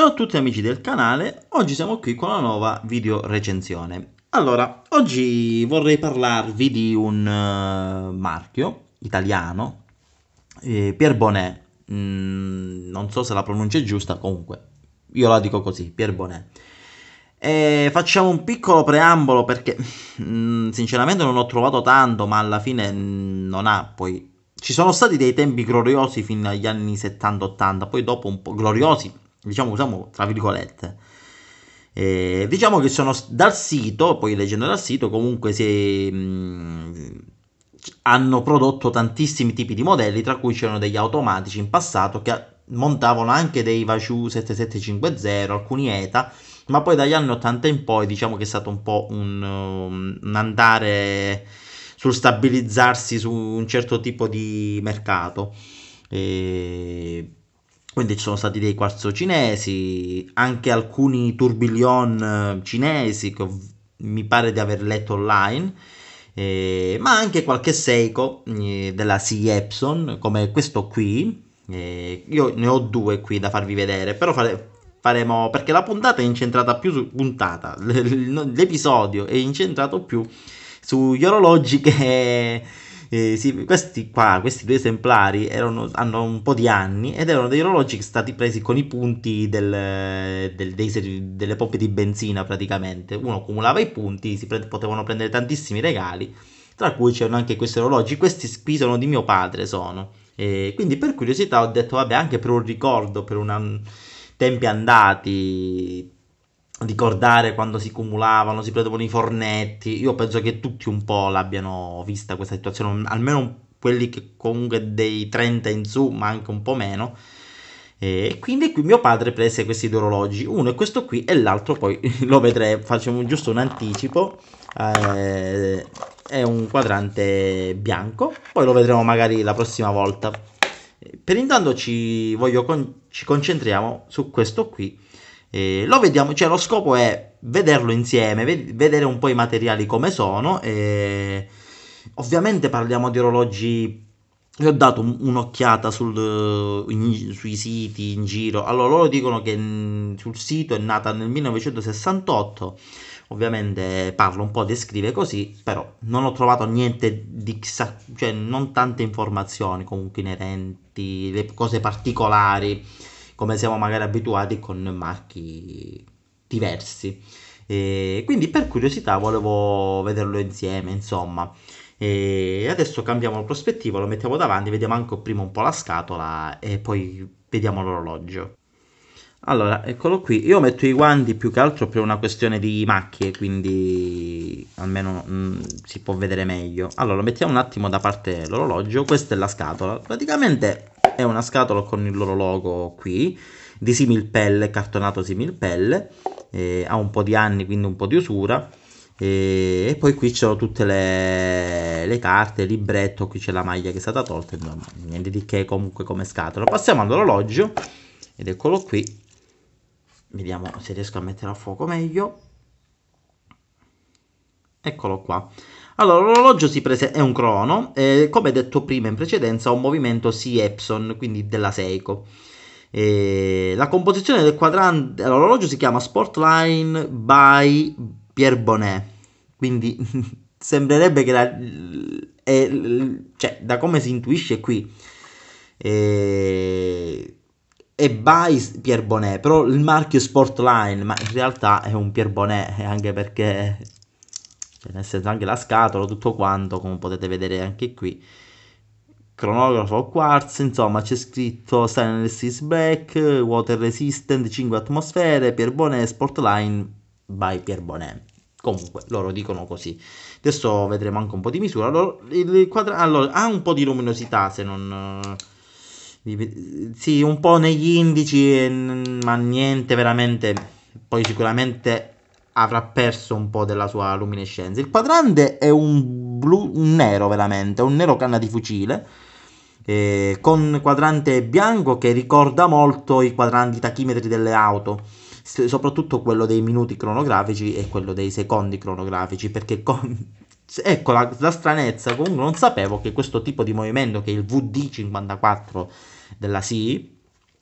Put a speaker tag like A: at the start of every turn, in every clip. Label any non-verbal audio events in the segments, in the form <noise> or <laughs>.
A: Ciao a tutti amici del canale, oggi siamo qui con una nuova video recensione. Allora, oggi vorrei parlarvi di un uh, marchio italiano, eh, Pierre Bonnet, mm, non so se la pronuncia è giusta, comunque io la dico così, Pierre Bonnet. E facciamo un piccolo preambolo perché mm, sinceramente non ho trovato tanto, ma alla fine mm, non ha poi... Ci sono stati dei tempi gloriosi fino agli anni 70-80, poi dopo un po' gloriosi diciamo usiamo tra virgolette. Eh, diciamo che sono dal sito, poi leggendo dal sito, comunque si, mh, mm, hanno prodotto tantissimi tipi di modelli, tra cui c'erano degli automatici in passato che montavano anche dei Vachu 7750, alcuni ETA, ma poi dagli anni 80 in poi diciamo che è stato un po' un, um, un andare sul stabilizzarsi su un certo tipo di mercato. Eh, quindi ci sono stati dei quarzo cinesi, anche alcuni tourbillon eh, cinesi che mi pare di aver letto online, eh, ma anche qualche Seiko eh, della Sea Epson, come questo qui. Eh, io ne ho due qui da farvi vedere, però fare, faremo perché la puntata è incentrata più su puntata, <laughs> l'episodio è incentrato più sugli orologi che eh, sì, questi qua, questi due esemplari erano, hanno un po' di anni ed erano degli orologi che sono stati presi con i punti del, del, dei, delle pompe di benzina praticamente. Uno accumulava i punti, si pre- potevano prendere tantissimi regali, tra cui c'erano anche questi orologi. Questi qui sono di mio padre, sono. E quindi per curiosità ho detto, vabbè, anche per un ricordo, per una, tempi andati ricordare quando si cumulavano, si prendevano i fornetti. Io penso che tutti un po' l'abbiano vista questa situazione, almeno quelli che comunque dei 30 in su, ma anche un po' meno. E quindi qui mio padre prese questi due orologi, uno è questo qui e l'altro poi <laughs> lo vedremo, facciamo giusto un anticipo, eh, è un quadrante bianco, poi lo vedremo magari la prossima volta. Per intanto ci, voglio con- ci concentriamo su questo qui, eh, lo vediamo, cioè lo scopo è vederlo insieme, vedere un po' i materiali come sono. E... Ovviamente parliamo di orologi. Io ho dato un'occhiata sul, in, sui siti in giro. Allora, loro dicono che sul sito è nata nel 1968. Ovviamente parlo un po', descrive così, però non ho trovato niente di chissà, cioè non tante informazioni comunque inerenti, le cose particolari come siamo magari abituati con marchi diversi. E quindi per curiosità volevo vederlo insieme, insomma. E adesso cambiamo la prospettiva, lo mettiamo davanti, vediamo anche prima un po' la scatola e poi vediamo l'orologio. Allora, eccolo qui. Io metto i guanti più che altro per una questione di macchie, quindi almeno mh, mm, si può vedere meglio. Allora, mettiamo un attimo da parte l'orologio. Questa è la scatola. Praticamente è una scatola con il loro logo qui, di similpelle, cartonato similpelle, eh, ha un po' di anni quindi un po' di usura eh, e, poi qui c'ho tutte le, le, carte, il libretto, qui c'è la maglia che è stata tolta, no, niente di che comunque come scatola. Passiamo all'orologio ed eccolo qui, vediamo se riesco a mettere a fuoco meglio. Eccolo qua. Allora, l'orologio si prese- è un crono, eh, come detto prima in precedenza, ha un movimento C Epson, quindi della Seiko. Eh, la composizione del quadrante, l'orologio si chiama Sportline by Pierre Bonnet, quindi <laughs> sembrerebbe che la, è, cioè, da come si intuisce qui eh, è by Pierre Bonnet, però il marchio Sportline, ma in realtà è un Pierre Bonnet, anche perché cioè nel senso anche la scatola, tutto quanto, come potete vedere anche qui. Cronografo quartz, insomma c'è scritto stainless is black, water resistant, 5 atmosfere, Pierbonet, Sportline by Pierbonet. Comunque, loro dicono così. Adesso vedremo anche un po' di misura. Allora, il quadra- allora ha un po' di luminosità, se non... Eh, sì, un po' negli indici, mm, ma niente veramente... Poi sicuramente avrà perso un po' della sua luminescenza. Il quadrante è un blu nero veramente, un nero canna di fucile. Eh, con quadrante bianco che ricorda molto i quadranti tachimetri delle auto, soprattutto quello dei minuti cronografici e quello dei secondi cronografici, perché con... <laughs> ecco la, la stranezza, comunque non sapevo che questo tipo di movimento che è il VD54 della SI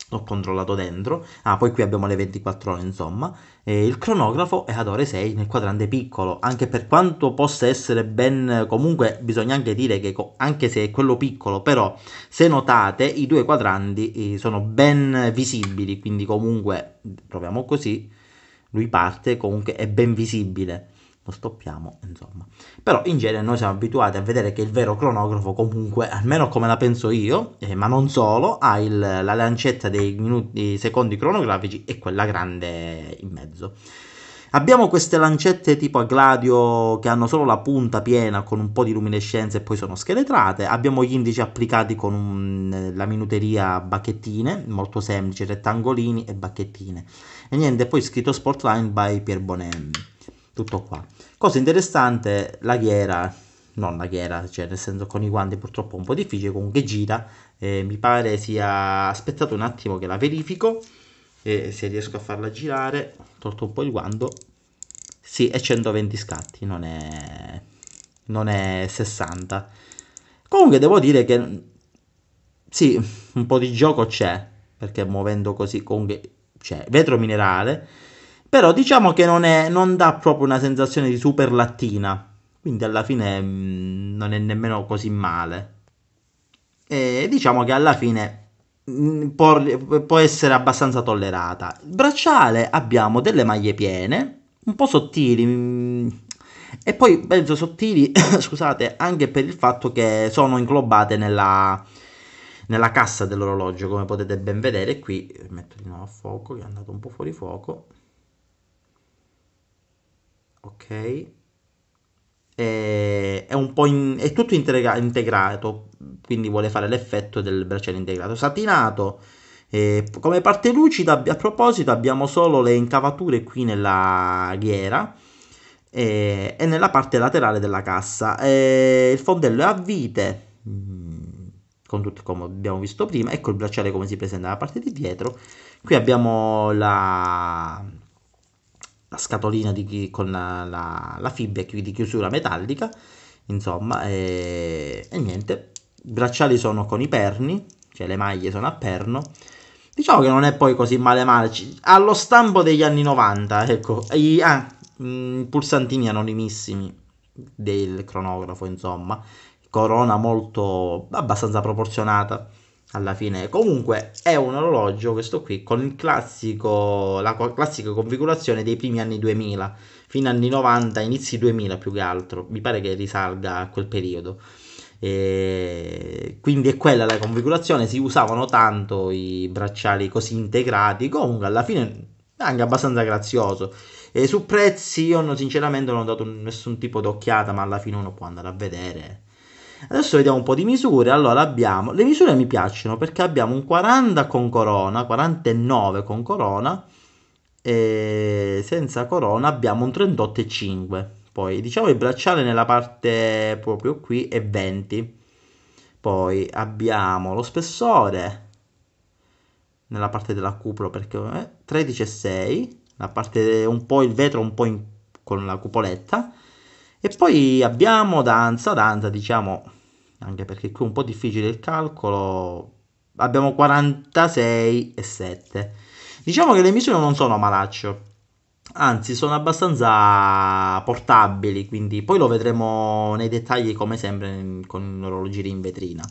A: ho controllato dentro. Ah, poi qui abbiamo le 24 ore, insomma. E il cronografo è ad ore 6 nel quadrante piccolo, anche per quanto possa essere ben... Comunque bisogna anche dire che anche se è quello piccolo, però se notate i due quadranti eh, sono ben visibili, quindi comunque proviamo così, lui parte, comunque è ben visibile lo stoppiamo, insomma. Però in genere noi siamo abituati a vedere che il vero cronografo comunque, almeno come la penso io, eh, ma non solo, ha il, la lancetta dei, minuti, dei secondi cronografici e quella grande in mezzo. Abbiamo queste lancette tipo a gladio che hanno solo la punta piena con un po' di luminescenza e poi sono scheletrate. Abbiamo gli indici applicati con un, eh, la minuteria bacchettine, molto semplici, rettangolini e bacchettine. E niente, poi scritto Sportline by Pierre Bonelli tutto qua. Cosa interessante, la ghiera, non la ghiera, cioè nel senso con i guanti purtroppo è un po' difficile, comunque gira, eh, mi pare sia, aspettate un attimo che la verifico, e se riesco a farla girare, tolto un po' il guanto, sì è 120 scatti, non è, non è 60. Comunque devo dire che sì, un po' di gioco c'è, perché muovendo così comunque, c'è cioè, vetro minerale, però diciamo che non, è, non dà proprio una sensazione di super lattina. Quindi alla fine mh, mm, non è nemmeno così male. E diciamo che alla fine mh, mm, può, può essere abbastanza tollerata. Il bracciale abbiamo delle maglie piene, un po' sottili. Mh, mm, e poi mezzo sottili, <coughs> scusate, anche per il fatto che sono inglobate nella, nella cassa dell'orologio, come potete ben vedere qui. Metto di nuovo a fuoco, che è andato un po' fuori fuoco ok? E, è un po' in, è tutto integra- integrato, quindi vuole fare l'effetto del bracciale integrato. Satinato, eh, come parte lucida, a proposito, abbiamo solo le incavature qui nella ghiera eh, e nella parte laterale della cassa. Eh, il fondello è a vite, mm, con tutto come abbiamo visto prima. Ecco il bracciale come si presenta nella parte di dietro. Qui abbiamo la, la scatolina di, con la, la, la fibbia di chiusura metallica, insomma, e, e niente. I bracciali sono con i perni, cioè le maglie sono a perno. Diciamo che non è poi così male male, allo stampo degli anni 90, ecco, i, ah, mm, pulsantini anonimissimi del cronografo, insomma, corona molto abbastanza proporzionata alla fine. Comunque è un orologio, questo qui, con classico, la classica configurazione dei primi anni 2000, fino anni 90, inizi 2000 più che altro, mi pare che risalga a quel periodo. E quindi è quella la configurazione, si usavano tanto i bracciali così integrati, comunque alla fine anche abbastanza grazioso. E su prezzi io no, sinceramente non ho dato nessun tipo d'occhiata, ma alla fine uno può andare a vedere Adesso vediamo un po' di misure. Allora abbiamo, le misure mi piacciono perché abbiamo un 40 con corona, 49 con corona e senza corona abbiamo un 38,5. Poi diciamo il bracciale nella parte proprio qui è 20. Poi abbiamo lo spessore nella parte della cupola perché eh, 13,6, la parte un po' il vetro un po' in, con la cupoletta e poi abbiamo danza, danza diciamo, anche perché qui è un po' difficile il calcolo, abbiamo 46,7. Diciamo che le misure non sono malaccio, anzi sono abbastanza portabili, quindi poi lo vedremo nei dettagli come sempre con l'orologeria in vetrina.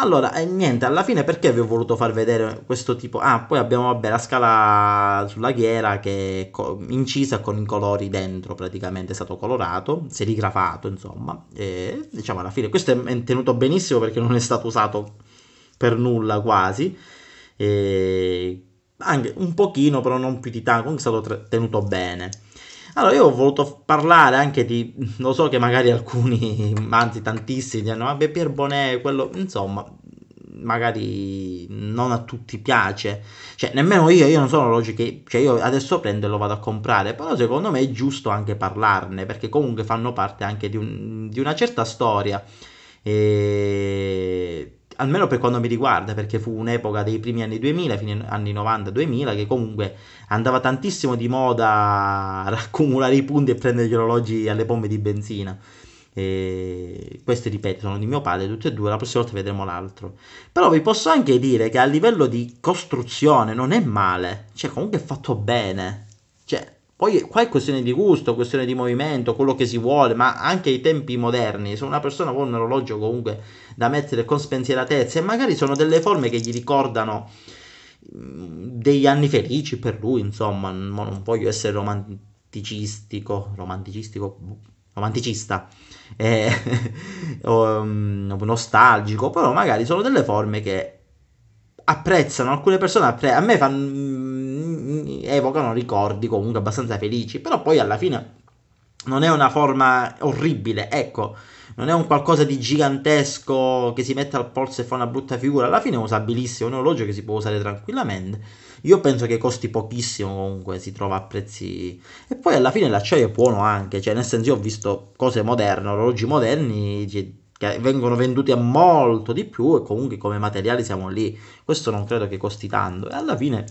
A: Allora, eh, niente, alla fine perché vi ho voluto far vedere questo tipo? Ah, poi abbiamo, vabbè, la scala sulla ghiera che è co- incisa con i colori dentro, praticamente è stato colorato, serigrafato, insomma. E, diciamo, alla fine, questo è tenuto benissimo perché non è stato usato per nulla quasi. E, anche un pochino, però non più di tanto, comunque è stato tenuto bene. Allora, io ho voluto parlare anche di. <laughs> Lo so che magari alcuni, anzi, tantissimi diranno: Vabbè, Pier Bonet, quello. Insomma, magari non a tutti piace. Cioè, nemmeno io, io non sono logiche. Cioè, io adesso prendo e lo vado a comprare. Però secondo me è giusto anche parlarne, perché comunque fanno parte anche di, un, di una certa storia. E almeno per quanto mi riguarda, perché fu un'epoca dei primi anni 2000, fine anni 90-2000, che comunque andava tantissimo di moda raccumulare <laughs> i punti e prendere gli orologi alle pompe di benzina. E questi ripeto sono di mio padre tutti e due la prossima volta vedremo l'altro però vi posso anche dire che a livello di costruzione non è male cioè comunque è fatto bene poi qua è questione di gusto, questione di movimento, quello che si vuole, ma anche i tempi moderni, se una persona vuole un orologio comunque da mettere con spensieratezza e magari sono delle forme che gli ricordano mm, degli anni felici per lui, insomma, non voglio essere romanticistico, romanticistico, romanticista, eh, <laughs> mm, nostalgico, però magari sono delle forme che apprezzano, alcune persone apprezzano, a me fanno evocano ricordi comunque abbastanza felici, però poi alla fine non è una forma orribile, ecco, non è un qualcosa di gigantesco che si mette al polso e fa una brutta figura, alla fine è usabilissimo, è un orologio che si può usare tranquillamente, io penso che costi pochissimo comunque, si trova a prezzi... E poi alla fine l'acciaio è buono anche, cioè nel senso io ho visto cose moderne, orologi moderni che vengono venduti a molto di più e comunque come materiali siamo lì, questo non credo che costi tanto e alla fine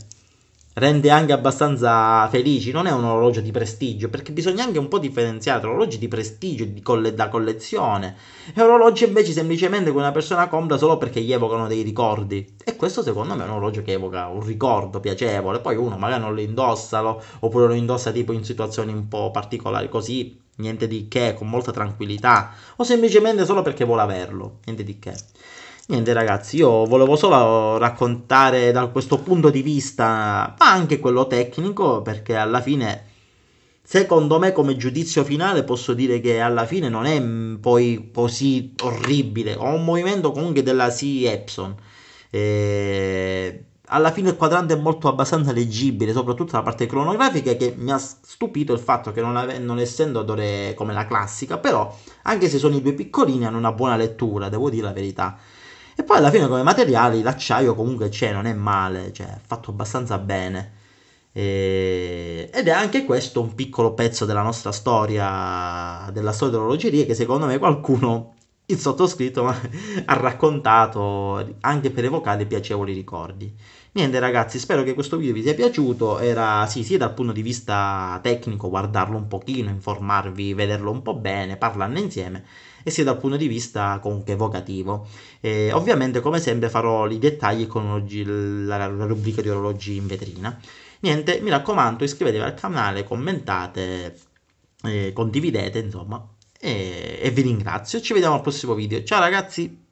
A: rende anche abbastanza felici. Non è un orologio di prestigio, perché bisogna anche un po' differenziare tra orologi di prestigio di coll- da collezione e orologi invece semplicemente che una persona compra solo perché gli evocano dei ricordi. E questo secondo me è un orologio che evoca un ricordo piacevole. Poi uno magari non lo indossa lo, oppure lo indossa tipo in situazioni un po' particolari, così niente di che, con molta tranquillità, o semplicemente solo perché vuole averlo, niente di che. Niente ragazzi, io volevo solo raccontare da questo punto di vista, ma anche quello tecnico, perché alla fine, secondo me come giudizio finale, posso dire che alla fine non è mm, poi così orribile. Ho un movimento comunque della C Epson. E alla fine il quadrante è molto abbastanza leggibile, soprattutto la parte cronografica, che mi ha stupito il fatto che non, ave- non essendo odore come la classica, però anche se sono i due piccolini hanno una buona lettura, devo dire la verità. E poi alla fine come materiali l'acciaio comunque c'è, non è male, cioè è fatto abbastanza bene. E... Ed è anche questo un piccolo pezzo della nostra storia, della storia dell'orologeria che secondo me qualcuno il sottoscritto <laughs> ha raccontato anche per evocare piacevoli ricordi. Niente ragazzi, spero che questo video vi sia piaciuto, era sì sia dal punto di vista tecnico guardarlo un pochino, informarvi, vederlo un po' bene, parlarne insieme e sia dal punto di vista comunque evocativo. E, ovviamente come sempre farò i dettagli con oggi la, la rubrica di orologi in vetrina. Niente, mi raccomando iscrivetevi al canale, commentate, eh, condividete insomma e, e vi ringrazio. Ci vediamo al prossimo video. Ciao ragazzi!